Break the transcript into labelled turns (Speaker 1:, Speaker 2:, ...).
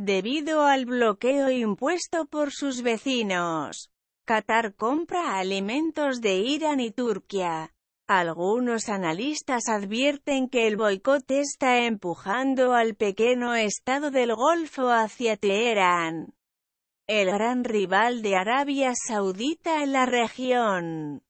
Speaker 1: debido al bloqueo impuesto por sus vecinos. Qatar compra alimentos de Irán y Turquía. Algunos analistas advierten que el boicot está empujando al pequeño estado del Golfo hacia Teherán, el gran rival de Arabia Saudita
Speaker 2: en la región.